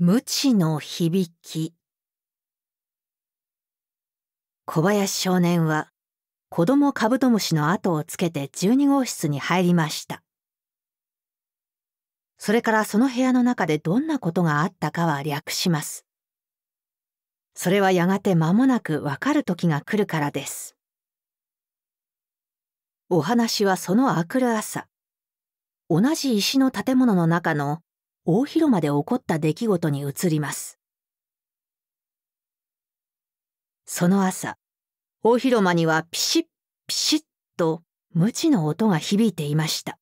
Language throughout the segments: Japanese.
無知の響き小林少年は子供カブトムシの後をつけて12号室に入りましたそれからその部屋の中でどんなことがあったかは略しますそれはやがて間もなくわかる時が来るからですお話はその明くる朝同じ石の建物の中の大広間で起こった出来事に移りますその朝大広間にはピシッピシッと無知の音が響いていました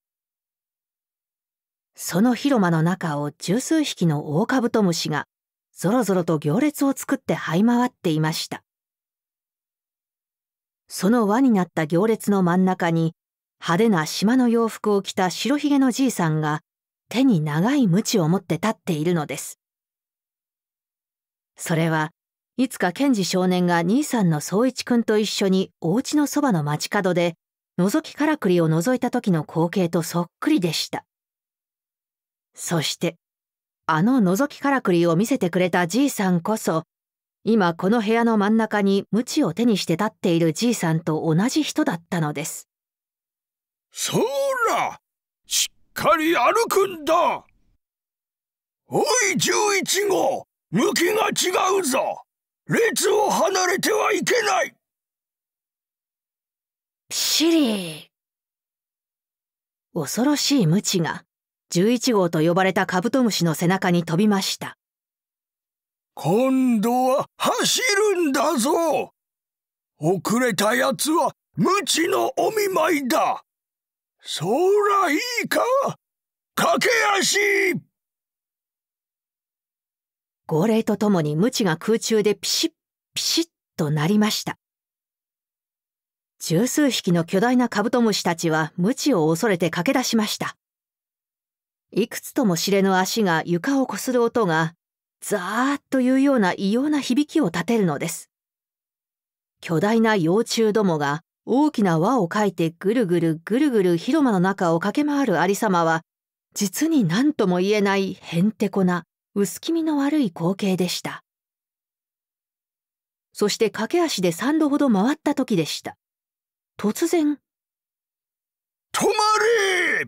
その広間の中を十数匹のオオカブトムシがぞろぞろと行列を作って這い回っていましたその輪になった行列の真ん中に派手な島の洋服を着た白ひげのじいさんが手に長い鞭を持って立っているのです。それはいつか賢治少年が兄さんの宗一くんと一緒にお家のそばの街角で覗きからくりを覗いた時の光景とそっくりでした。そしてあの覗きからくりを見せてくれたじいさんこそ今この部屋の真ん中に鞭を手にして立っているじいさんと同じ人だったのです。そらしかり歩くんだおい11号向きが違うぞ列を離れてはいけないピシリ恐ろしい無知が11号と呼ばれたカブトムシの背中に飛びました今度は走るんだぞ遅れたやつは無知のお見舞いだそらいいか駆け足号令とともに無知が空中でピシッピシッとなりました。十数匹の巨大なカブトムシたちは無知を恐れて駆け出しました。いくつとも知れぬ足が床をこする音が、ザーッというような異様な響きを立てるのです。巨大な幼虫どもが大きな輪を描いてぐるぐるぐるぐる広間の中を駆け回る有様は実に何とも言えないへんてこな薄気味の悪い光景でしたそして駆け足で3度ほど回った時でした突然「止まれ!」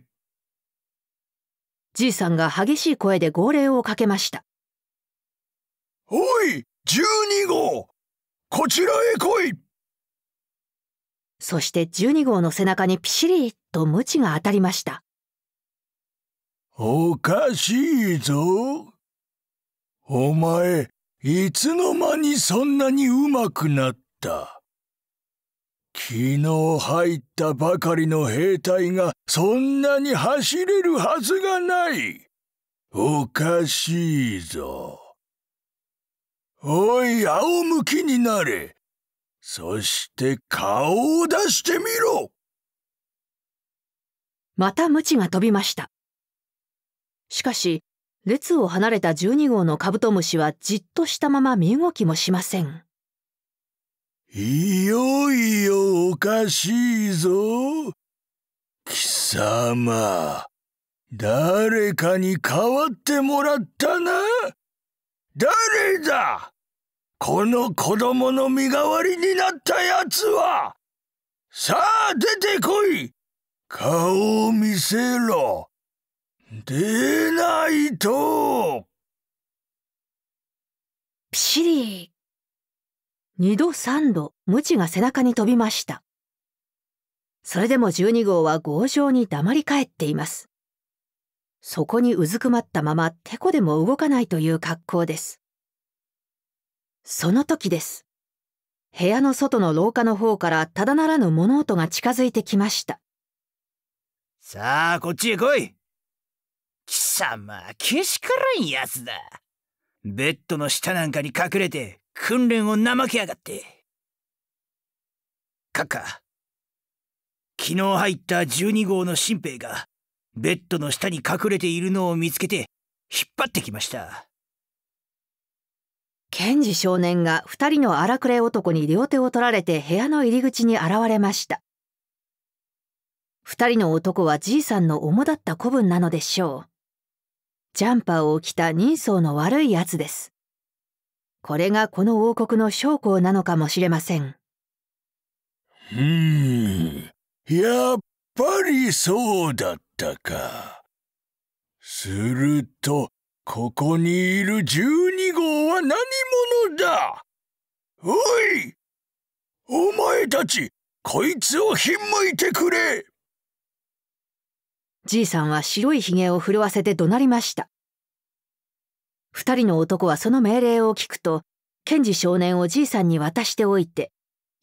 じいさんが激しい声で号令をかけました「おい12号こちらへ来い!」そして十二号の背中にピシリと鞭が当たりました。おかしいぞ。お前、いつの間にそんなにうまくなった。昨日入ったばかりの兵隊がそんなに走れるはずがない。おかしいぞ。おい、仰向きになれ。そして顔を出してみろまたムチが飛びました。しかし、列を離れた12号のカブトムシはじっとしたまま身動きもしません。いよいよおかしいぞ。貴様、誰かに代わってもらったな誰だこの子供の身代わりになったやつは、さあ出てこい顔を見せろ出ないとピシリ二度三度、鞭が背中に飛びました。それでも12号は強情に黙り返っています。そこにうずくまったまま、テコでも動かないという格好です。その時です。部屋の外の廊下の方からただならぬ物音が近づいてきました。さあ、こっちへ来い。貴様、けしからんやつだ。ベッドの下なんかに隠れて訓練を怠けやがって。カッカ、昨日入った12号の新兵がベッドの下に隠れているのを見つけて引っ張ってきました。賢治少年が二人の荒くれ男に両手を取られて部屋の入り口に現れました二人の男はじいさんの主だった子分なのでしょうジャンパーを着た人相の悪いやつですこれがこの王国の将校なのかもしれませんうんやっぱりそうだったかするとここにいる1だおいお前たちこいつをひんむいてくれじいさんは白いひげを震わせて怒鳴りました2人の男はその命令を聞くと検事少年をじいさんに渡しておいて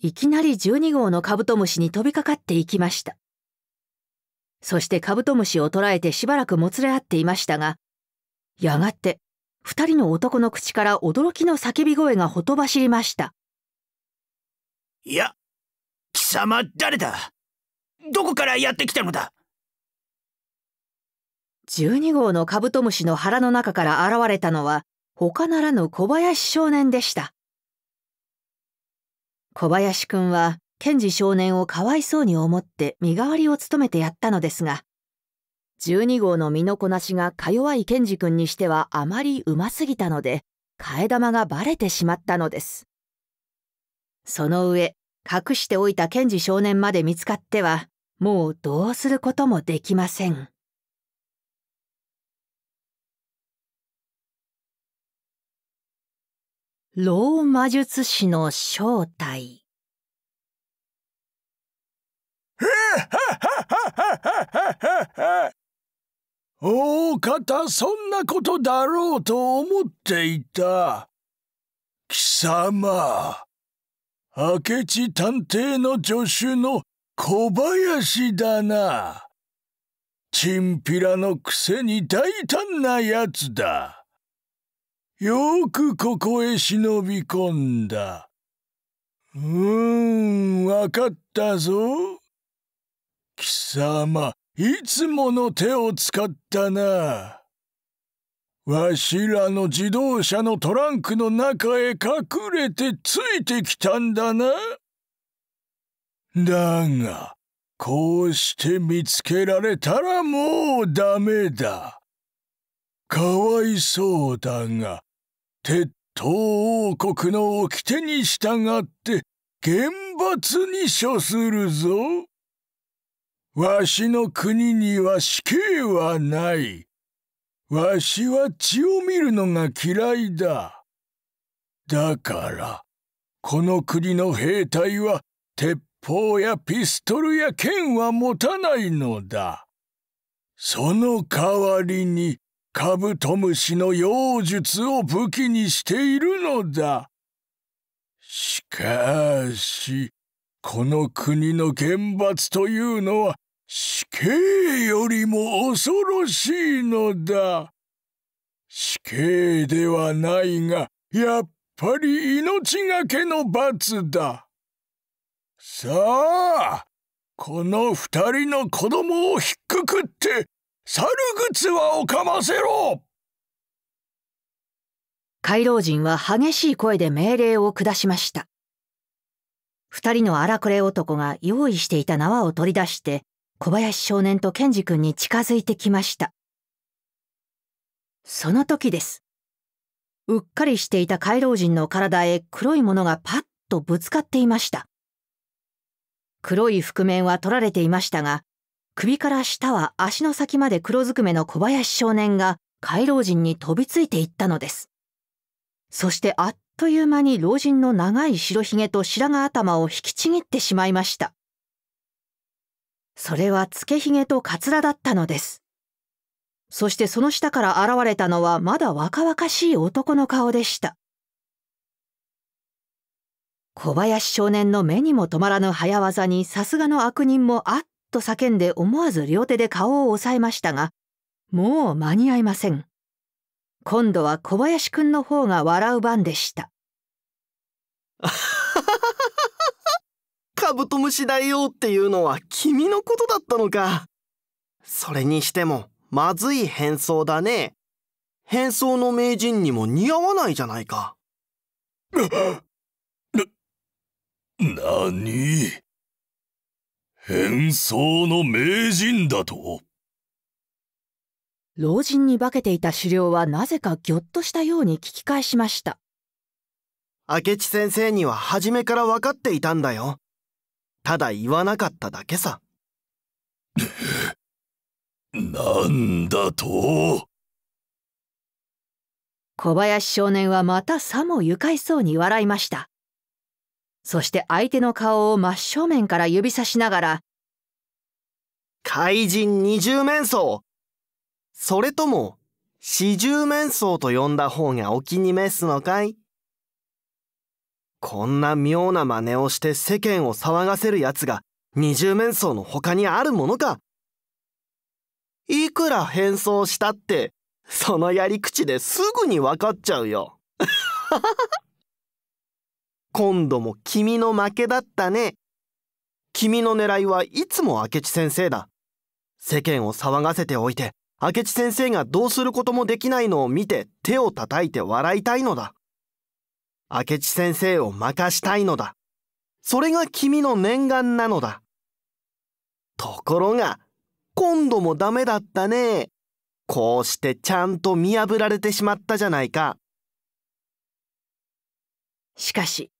いきなり12号のカブトムシに飛びかかっていきましたそしてカブトムシを捕らえてしばらくもつれ合っていましたがやがて二人の男の口から驚きの叫び声がほとばしりました。いや、貴様誰だどこからやってきたのだ12号のカブトムシの腹の中から現れたのは他ならぬ小林少年でした小林くんはンジ少年をかわいそうに思って身代わりを務めてやったのですが12号の身のこなしがか弱い賢治君にしてはあまりうますぎたので、替え玉がバレてしまったのです。その上、隠しておいた賢治少年まで見つかっては、もうどうすることもできません。老魔術師の正体。大方そんなことだろうと思っていた。貴様、明智探偵の助手の小林だな。チンピラのくせに大胆なやつだ。よくここへ忍び込んだ。うーん、わかったぞ。貴様、いつもの手を使ったな。わしらの自動車のトランクの中へ隠れてついてきたんだな。だが、こうして見つけられたらもうダメだ。かわいそうだが、鉄塔王国の掟に従って厳罰に処するぞ。わしの国には死刑はない。わしは血を見るのが嫌いだ。だから、この国の兵隊は鉄砲やピストルや剣は持たないのだ。その代わりにカブトムシの妖術を武器にしているのだ。しかし、この国の厳罰というのは死刑よりも恐ろしいのだ。死刑ではないが、やっぱり命がけの罰だ。さあ、この二人の子供をひっくくって、猿靴はおかませろ回廊人は激しい声で命令を下しました。二人の荒くれ男が用意していた縄を取り出して、小林少年と健二君に近づいてきました。その時です。うっかりしていた回廊人の体へ黒いものがパッとぶつかっていました。黒い覆面は取られていましたが、首から下は足の先まで黒ずくめの小林少年が回廊人に飛びついていったのです。そしてあっという間に老人の長い白ひげと白髪頭を引きちぎってしまいました。それはつけひげとカツラだったのです。そしてその下から現れたのはまだ若々しい男の顔でした。小林少年の目にも止まらぬ早業にさすがの悪人もあっと叫んで思わず両手で顔を押さえましたが、もう間に合いません。今度は小林くんの方が笑う番でした。カブトムシ大王っていうのは君のことだったのか。それにしても、まずい変装だね。変装の名人にも似合わないじゃないか。な、何変装の名人だと老人に化けていた狩猟はなぜかぎょっとしたように聞き返しました。明智先生には初めから分かっていたんだよ。ただ言わなかっただけさ。なんだと小林少年はまたさも愉快そうに笑いました。そして相手の顔を真正面から指さしながら、怪人二十面相それとも四十面相と呼んだ方がお気に召すのかいこんな妙な真似をして世間を騒がせるやつが二十面相の他にあるものかいくら変装したってそのやり口ですぐに分かっちゃうよ 今度も君の負けだったね君の狙いはいつも明智先生だ世間を騒がせておいて明智先生がどうすることもできないのを見て手を叩いて笑いたいのだ明智先生を任したいのだ。それが君の念願なのだ。ところが、今度もダメだったね。こうしてちゃんと見破られてしまったじゃないか。しかし、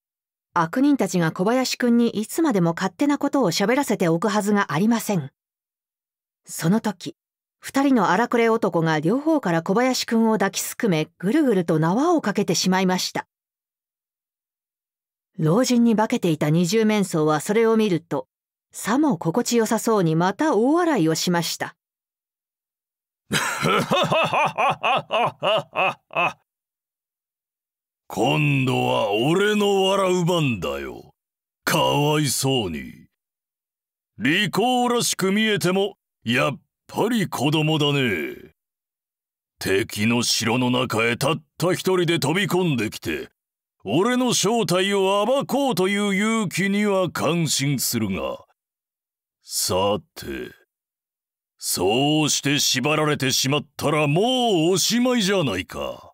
悪人たちが小林くんにいつまでも勝手なことを喋らせておくはずがありません。その時、二人の荒くれ男が両方から小林くんを抱きすくめ、ぐるぐると縄をかけてしまいました。老人に化けていた二重面相はそれを見ると、さも心地よさそうにまた大笑いをしました。今度は俺の笑う番だよ。かわいそうに。利口らしく見えても、やっぱり子供だね。敵の城の中へたった一人で飛び込んできて、俺の正体を暴こうという勇気には感心するが。さて、そうして縛られてしまったらもうおしまいじゃないか。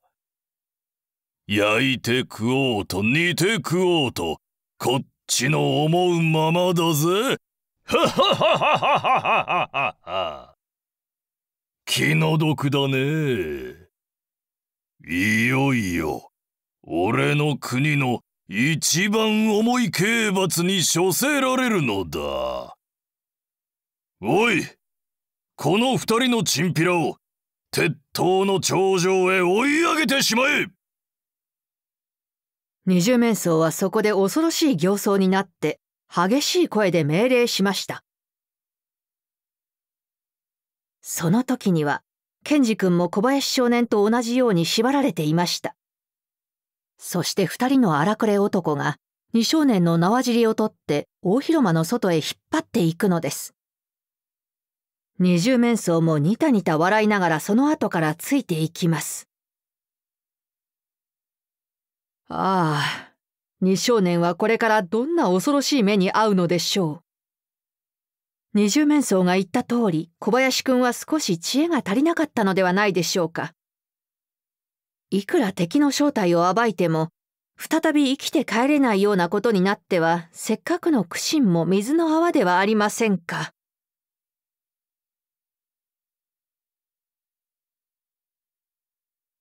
焼いて食おうと煮て食おうと、こっちの思うままだぜ。ははははははは気の毒だね。いよいよ。俺の国の一番重い刑罰に処せられるのだ。おいこの二人のチンピラを鉄塔の頂上へ追い上げてしまえ二十面相はそこで恐ろしい形相になって激しい声で命令しましたその時には賢治君も小林少年と同じように縛られていましたそして二人の荒くれ男が二少年の縄尻を取って大広間の外へ引っ張っていくのです。二十面相もニタニタ笑いながらその後からついていきます。ああ、二少年はこれからどんな恐ろしい目に遭うのでしょう。二十面相が言った通り、小林くんは少し知恵が足りなかったのではないでしょうか。いくら敵の正体を暴いても、再び生きて帰れないようなことになっては、せっかくの苦心も水の泡ではありませんか。